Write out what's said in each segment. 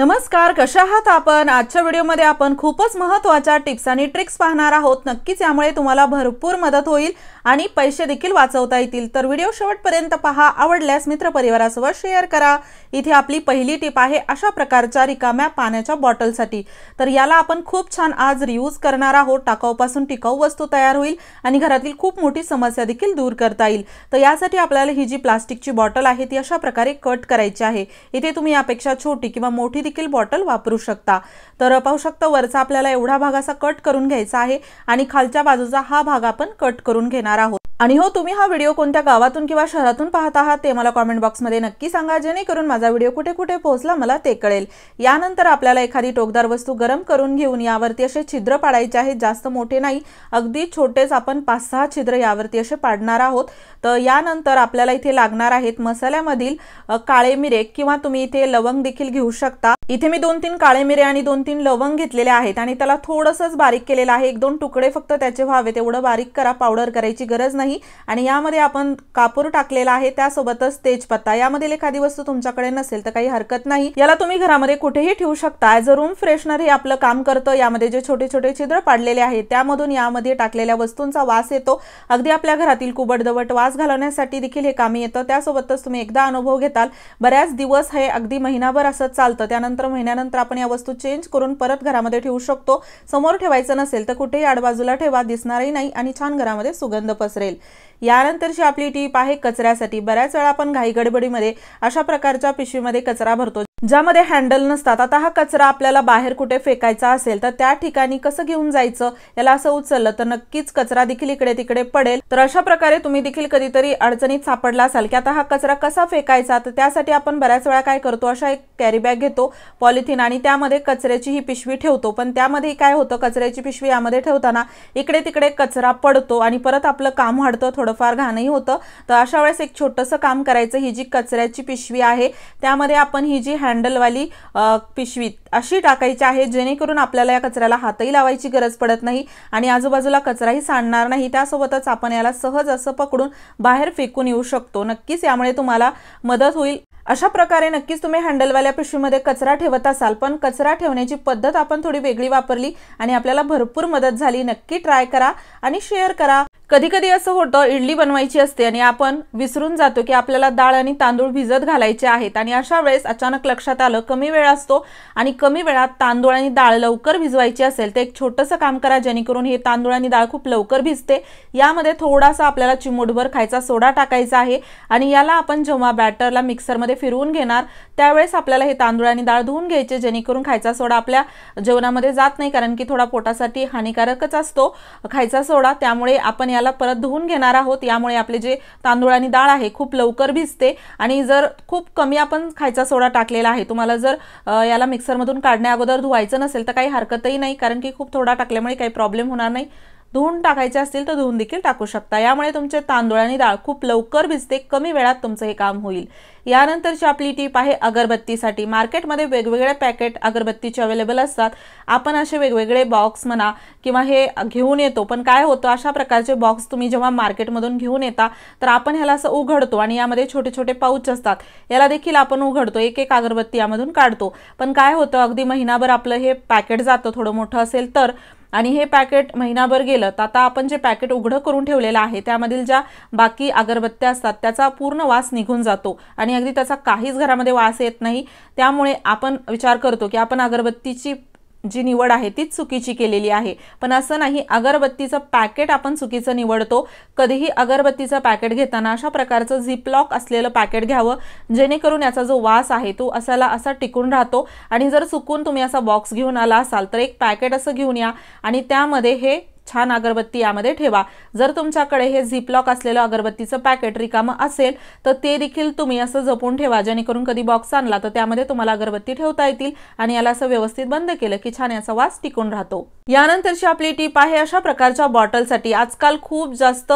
नमस्कार कशा आहात आपण आजच्या व्हिडिओमध्ये आपण खूपच महत्त्वाच्या टिप्स आणि ट्रिक्स पाहणार आहोत नक्कीच यामुळे तुम्हाला भरपूर मदत होईल आणि पैसे देखील वाचवता येतील तर व्हिडिओ शेवटपर्यंत पहा आवडल्यास मित्रपरिवारासोबत शेअर करा इथे आपली पहिली टिप आहे अशा प्रकारच्या रिकाम्या पाण्याच्या बॉटलसाठी तर याला आपण खूप छान आज रियूज करणार आहोत टाकाऊपासून टिकाऊ वस्तू तयार होईल आणि घरातील खूप मोठी समस्या देखील दूर करता येईल तर यासाठी आपल्याला ही जी प्लास्टिकची बॉटल आहे ती अशा प्रकारे कट करायची आहे इथे तुम्ही यापेक्षा छोटी किंवा मोठी देखील बॉटल वापरू शकता तर पाहू शकता वरचा आपल्याला एवढा भाग असा कट करून घ्यायचा आहे आणि खालच्या बाजूचा हा भाग आपण कट करून घेणार आहोत आणि हो तुम्ही हा व्हिडिओ कोणत्या गावातून किंवा शहरातून पाहत आहात ते मला कॉमेंट बॉक्समध्ये नक्की सांगा जेणेकरून माझा व्हिडिओ कुठे कुठे पोहोचला मला ते कळेल यानंतर आपल्याला एखादी टोकदार वस्तू गरम करून घेऊन यावरती असे छिद्र पाडायचे आहेत जास्त मोठे नाही अगदी छोटेच आपण पाच सहा छिद्र यावरती असे पाडणार आहोत तर यानंतर आपल्याला इथे लागणार आहेत मसाल्यामधील काळे मिरे किंवा तुम्ही इथे लवंग देखील घेऊ शकता इथे मी दोन तीन काळे मिरे आणि दोन तीन लवंग घेतलेले आहेत आणि त्याला थोडंसंच बारीक केलेलं आहे एक दोन तुकडे फक्त त्याचे व्हावे तेवढं बारीक करा पावडर करायची गरज नाही नाही आणि यामध्ये आपण कापूर टाकलेला आहे त्यासोबतच तेजपत्ता यामध्ये एखादी वस्तू तुमच्याकडे नसेल तर काही हरकत नाही याला तुम्ही घरामध्ये कुठेही ठेवू शकता ॲज अ रूम फ्रेशनर हे आपलं काम करतं यामध्ये जे छोटे छोटे छिद्र पाडलेले आहेत त्यामधून यामध्ये टाकलेल्या वस्तूंचा वास येतो अगदी आपल्या घरातील कुबडदवट वास घालवण्यासाठी देखील हे कामी येतं त्यासोबतच तुम्ही एकदा अनुभव घेताल बऱ्याच दिवस हे अगदी महिनाभर असं चालतं त्यानंतर महिन्यानंतर आपण या वस्तू चेंज करून परत घरामध्ये ठेवू शकतो समोर ठेवायचं नसेल तर कुठेही आडबाजूला ठेवा दिसणारही नाही आणि छान घरामध्ये सुगंध पसरेल यानंतरची आपली टीप आहे कचऱ्यासाठी बऱ्याच वेळा आपण घाई गडबडीमध्ये अशा प्रकारच्या पिशवीमध्ये कचरा भरतो ज्यामध्ये हँडल नसतात आता हा कचरा आपल्याला बाहेर कुठे फेकायचा असेल तर त्या ठिकाणी कसं घेऊन जायचं याला असं उचललं तर नक्कीच कचरा देखील इकडे तिकडे पडेल तर अशा प्रकारे तुम्ही देखील कधीतरी अडचणीत सापडला असाल की आता हा कचरा कसा फेकायचा तर त्यासाठी आपण बऱ्याच वेळा काय करतो अशा एक कॅरी बॅग घेतो पॉलिथिन आणि त्यामध्ये कचऱ्याची ही पिशवी ठेवतो पण त्यामध्ये काय होतं कचऱ्याची पिशवी यामध्ये ठेवताना इकडे तिकडे कचरा पडतो आणि परत आपलं काम वाढतं थोडंफार घाणही होतं तर अशा वेळेस एक छोटंसं काम करायचं ही जी कचऱ्याची पिशवी आहे त्यामध्ये आपण ही जी हँडलवाली पिशवीत अशी टाकायची आहे जेणेकरून आपल्याला या कचऱ्याला हातही लावायची गरज पडत नाही आणि आजूबाजूला कचराही सांडणार नाही त्यासोबतच आपण याला सहज असं पकडून बाहेर फेकून येऊ शकतो नक्कीच यामुळे तुम्हाला मदत होईल अशा प्रकारे नक्कीच तुम्ही हँडलवाल्या पिशवीमध्ये कचरा ठेवत असाल पण कचरा ठेवण्याची पद्धत आपण थोडी वेगळी वापरली आणि आपल्याला भरपूर मदत झाली नक्की ट्राय करा आणि शेअर करा कधी कधी असं होतं इडली बनवायची असते आणि आपण विसरून जातो की आपल्याला डाळ आणि तांदूळ भिजत घालायचे आहेत आणि अशा वेळेस अचानक लक्षात आलं कमी वेळ असतो आणि कमी वेळात तांदूळ आणि डाळ लवकर भिजवायची असेल तर एक छोटंसं काम करा जेणेकरून हे तांदूळ आणि डाळ खूप लवकर भिजते यामध्ये थोडासा आपल्याला चिमूटभर खायचा सोडा टाकायचा आहे आणि याला आपण जेव्हा बॅटरला मिक्सरमध्ये फिरवून घेणार त्यावेळेस आपल्याला हे तांदूळ आणि डाळ धुवून घ्यायचे जेणेकरून खायचा सोडा आपल्या जेवणामध्ये जात नाही कारण की थोडा पोटासाठी हानिकारकच असतो खायचा सोडा त्यामुळे आपण परत धुवून घेणार आहोत यामुळे आपले जे तांदूळ आणि डाळ आहे खूप लवकर भिजते आणि जर खूप कमी आपण खायचा सोडा टाकलेला आहे तुम्हाला जर याला मिक्सरमधून काढण्या अगोदर धुवायचं नसेल तर काही हरकतही नाही कारण की खूप थोडा टाकल्यामुळे काही प्रॉब्लेम होणार नाही धुवून टाकायचे असतील तर धुवून देखील टाकू शकता यामुळे तुमचे तांदूळ आणि डाळ खूप लवकर भिजते कमी वेळात तुमचं हे काम होईल यानंतरची आपली टीप आहे अगरबत्तीसाठी मार्केटमध्ये वेगवेगळे पॅकेट अगरबत्तीचे अवेलेबल असतात आपण असे वेगवेगळे बॉक्स म्हणा किंवा हे घेऊन येतो पण काय होतं अशा प्रकारचे बॉक्स तुम्ही जेव्हा मार्केटमधून घेऊन येता तर आपण ह्याला असं उघडतो आणि यामध्ये छोटे छोटे पाऊच असतात याला देखील आपण उघडतो एक एक अगरबत्ती यामधून काढतो पण काय होतं अगदी महिनाभर आपलं हे पॅकेट जातं थोडं मोठं असेल तर आणि हे पॅकेट महिनाभर गेलं तर आता आपण जे पॅकेट उघडं करून ठेवलेलं आहे त्यामधील ज्या बाकी अगरबत्त्या असतात त्याचा पूर्ण वास निघून जातो आणि अगदी त्याचा काहीच घरामध्ये वास येत नाही त्यामुळे आपण विचार करतो की आपण अगरबत्तीची जी निवड आहे तीच चुकीची केलेली आहे पण असं नाही अगरबत्तीचं पॅकेट आपण चुकीचं निवडतो कधीही अगरबत्तीचं पॅकेट घेताना अशा प्रकारचं लॉक असलेलं पॅकेट घ्यावं जेणेकरून याचा जो वास आहे तो असाला असा टिकून राहतो आणि जर चुकून तुम्ही असा बॉक्स घेऊन आला असाल तर एक पॅकेट असं घेऊन या आणि त्यामध्ये हे छान अगरबत्ती यामध्ये ठेवा जर तुमच्याकडे हे लॉक असलेलं अगरबत्तीचं पॅकेट रिकामं असेल तर ते देखील तुम्ही असं जपून ठेवा जेणेकरून कधी बॉक्स आणला तर त्यामध्ये तुम्हाला अगरबत्ती ठेवता येतील आणि याला असं व्यवस्थित बंद केलं की छान याचा वास टिकून राहतो यानंतरची आपली टीप आहे अशा प्रकारच्या बॉटलसाठी आजकाल खूप जास्त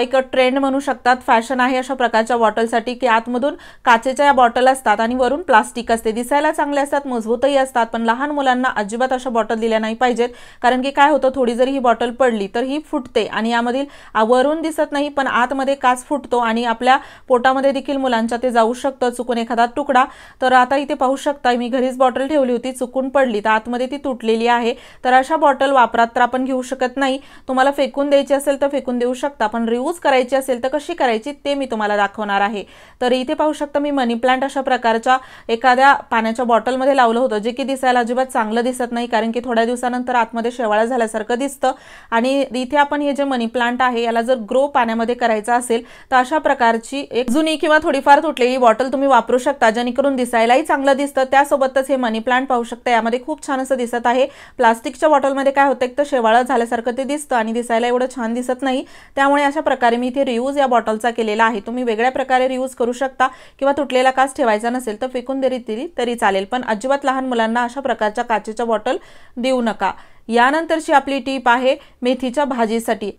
एक ट्रेंड म्हणू शकतात फॅशन आहे अशा प्रकारच्या बॉटलसाठी की आतमधून काचेच्या या बॉटल असतात आणि वरून प्लास्टिक असते दिसायला चांगले असतात मजबूतही असतात पण लहान मुलांना अजिबात अशा बॉटल दिल्या नाही पाहिजेत कारण की काय होतं थोडी जरी ही बॉटल बॉटल पडली तर ही फुटते आणि यामधील वरून दिसत नाही पण आतमध्ये काच फुटतो आणि आपल्या पोटामध्ये देखील मुलांच्या ते जाऊ शकतं चुकून एखादा तुकडा तर आता इथे पाहू शकता मी घरीच बॉटल ठेवली होती चुकून पडली तर आतमध्ये ती तुटलेली आहे तर अशा बॉटल वापरात तर आपण घेऊ शकत नाही तुम्हाला फेकून द्यायची असेल तर फेकून देऊ शकता पण रियूज करायची असेल तर कशी करायची ते मी तुम्हाला दाखवणार आहे तर इथे पाहू शकता मी मनी प्लांट अशा प्रकारच्या एखाद्या पाण्याच्या बॉटलमध्ये लावलं होतं जे की दिसायला अजिबात चांगलं दिसत नाही कारण की थोड्या दिवसानंतर आतमध्ये शेवाळा झाल्यासारखं दिसतं आणि इथे आपण हे जे मनी प्लांट आहे याला जर ग्रो पाण्यामध्ये करायचा असेल तर अशा प्रकारची एक जुनी किंवा थोडीफार तुटलेली बॉटल तुम्ही वापरू शकता जेणेकरून दिसायलाही चांगलं दिसतं त्यासोबतच हे मनी प्लांट पाहू शकता यामध्ये खूप छान असं दिसत आहे प्लास्टिकच्या बॉटलमध्ये काय होतं एक तर शेवाळं झाल्यासारखं ते दिसतं आणि दिसायला एवढं छान दिसत नाही त्यामुळे अशा प्रकारे मी इथे रियूज या बॉटलचा केलेला आहे तुम्ही वेगळ्या प्रकारे रियूज करू शकता किंवा तुटलेला काच ठेवायचा नसेल तर फेकून तरी तरी चालेल पण अजिबात लहान मुलांना अशा प्रकारच्या काचेच्या बॉटल देऊ नका यानंतरची आपली टीप आहे मेथीच्या भाजीसाठी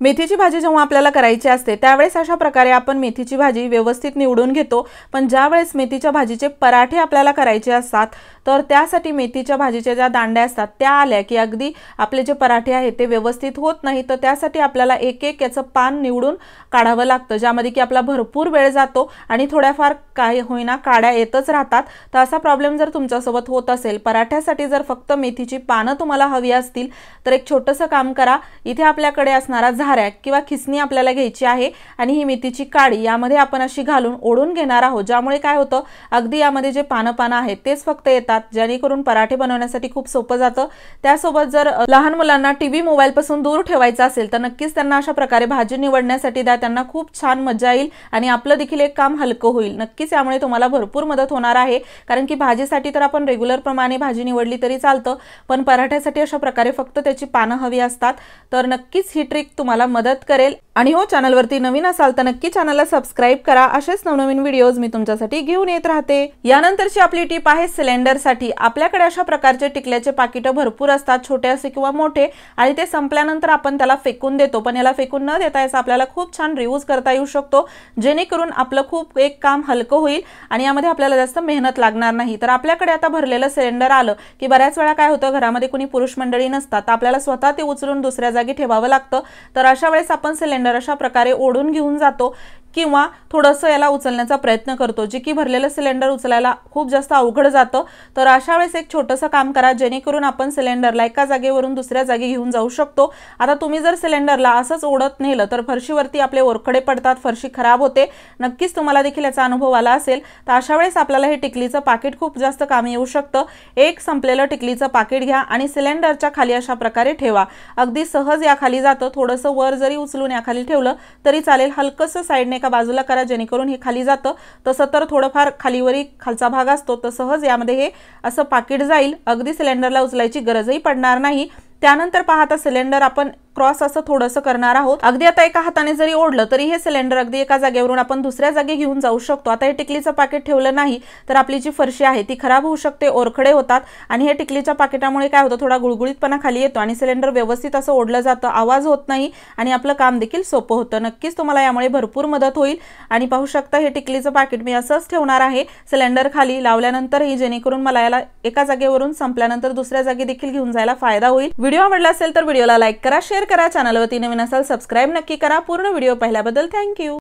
मेथीची भाजी जेव्हा आपल्याला करायची असते त्यावेळेस अशा प्रकारे आपण मेथीची भाजी व्यवस्थित निवडून घेतो पण ज्यावेळेस मेथीच्या भाजीचे पराठे आपल्याला करायचे असतात तर त्यासाठी मेथीच्या भाजीच्या ज्या दांड्या असतात त्या आल्या की अगदी आपले जे पराठे आहेत ते व्यवस्थित होत नाही तर त्यासाठी आपल्याला एक एक याचं पान निवडून काढावं लागतं ज्यामध्ये की आपला भरपूर वेळ जातो आणि थोड्याफार काही होईना काड्या येतच राहतात तर असा प्रॉब्लेम जर तुमच्यासोबत होत असेल पराठ्यासाठी जर फक्त मेथीची पानं तुम्हाला हवी असतील तर एक छोटंसं काम करा इथे आपल्याकडे असणारा झाऱ्या किंवा खिसणी आपल्याला घ्यायची आहे आणि ही मेथीची काडी यामध्ये आपण अशी घालून ओढून घेणार आहोत ज्यामुळे काय होतं अगदी यामध्ये जे पानं पानं आहेत तेच फक्त येतात असतात जेणेकरून पराठे बनवण्यासाठी खूप सोपं जातं त्यासोबत जर लहान मुलांना टी व्ही मोबाईलपासून दूर ठेवायचा असेल तर नक्कीच त्यांना अशा प्रकारे भाजी निवडण्यासाठी द्या त्यांना खूप छान मजा येईल आणि आपलं देखील एक काम हलकं होईल नक्कीच यामुळे तुम्हाला भरपूर मदत होणार आहे कारण की भाजीसाठी तर आपण रेग्युलर प्रमाणे भाजी निवडली तरी चालतं पण पराठ्यासाठी अशा प्रकारे फक्त त्याची पानं हवी असतात तर नक्कीच ही ट्रिक तुम्हाला मदत करेल आणि हो चॅनलवरती नवीन असाल तर नक्की चॅनलला सबस्क्राईब करा असेच नवनवीन व्हिडिओज मी तुमच्यासाठी घेऊन येत राहते यानंतरची आपली टीप आहे सिलेंडर करण्यासाठी आपल्याकडे अशा प्रकारचे टिकल्याचे पाकिटं भरपूर असतात छोटे असे किंवा मोठे आणि ते संपल्यानंतर आपण त्याला फेकून देतो पण याला फेकून न देता याचा आपल्याला खूप छान रिव्यूज करता येऊ शकतो जेणेकरून आपलं खूप एक काम हलकं होईल आणि यामध्ये आपल्याला जास्त मेहनत लागणार नाही तर आपल्याकडे आता भरलेलं सिलेंडर आलं की बऱ्याच वेळा काय होतं घरामध्ये कुणी पुरुष मंडळी नसतात तर आपल्याला स्वतः ते उचलून दुसऱ्या जागी ठेवावं लागतं तर अशा वेळेस आपण सिलेंडर अशा प्रकारे ओढून घेऊन जातो किंवा थोडंसं याला उचलण्याचा प्रयत्न करतो जे की भरलेलं सिलेंडर उचलायला खूप जास्त अवघड जातं तर अशा वेळेस एक छोटंसं काम करा जेणेकरून आपण सिलेंडरला एका जागेवरून दुसऱ्या जागी घेऊन जाऊ शकतो आता तुम्ही जर सिलेंडरला असंच ओढत नेलं तर फरशीवरती आपले ओरखडे पडतात फरशी खराब होते नक्कीच तुम्हाला देखील याचा अनुभव आला असेल तर अशा वेळेस आपल्याला हे टिकलीचं पाकिट खूप जास्त कामी येऊ शकतं एक संपलेलं टिकलीचं पाकिट घ्या आणि सिलेंडरच्या खाली अशा प्रकारे ठेवा अगदी सहज याखाली जातं थोडंसं वर जरी उचलून याखाली ठेवलं तरी चालेल हलकंसं साईडने का बाजूला करा जेणेकरून हे खाली जातं तसं तर थोडंफार खालीवरी खालचा भाग असतो तर सहज यामध्ये हे असं पाकिट जाईल अगदी सिलेंडरला उचलायची गरजही पडणार नाही त्यानंतर पाहता सिलेंडर आपण क्रॉस असं थोडंसं करणार आहोत अगदी आता एका हाताने जरी ओढलं तरी हे सिलेंडर अगदी एका जागेवरून आपण दुसऱ्या जागी घेऊन जाऊ शकतो आता हे टिकलीचं पाकिट ठेवलं नाही तर आपली जी फरशी आहे ती खराब होऊ शकते ओरखडे होतात आणि हे टिकलीच्या पाकिटामुळे काय होतं थोडा गुळगुळीतपणा खाली येतो आणि सिलेंडर व्यवस्थित असं ओढलं जातं आवाज होत नाही आणि आपलं काम देखील सोपं होतं नक्कीच तुम्हाला यामुळे भरपूर मदत होईल आणि पाहू शकता हे टिकलीचं पाकिट मी असंच ठेवणार आहे सिलेंडर खाली लावल्यानंतरही जेणेकरून मला याला एका जागेवरून संपल्यानंतर दुसऱ्या जागी देखील घेऊन जायला फायदा होईल व्हिडिओ आवडला असेल तर व्हिडिओला लाईक करा शेअर करा चॅनलवरती नवीन असाल सबस्क्राईब नक्की करा पूर्ण व्हिडिओ पाहिल्याबद्दल थँक्यू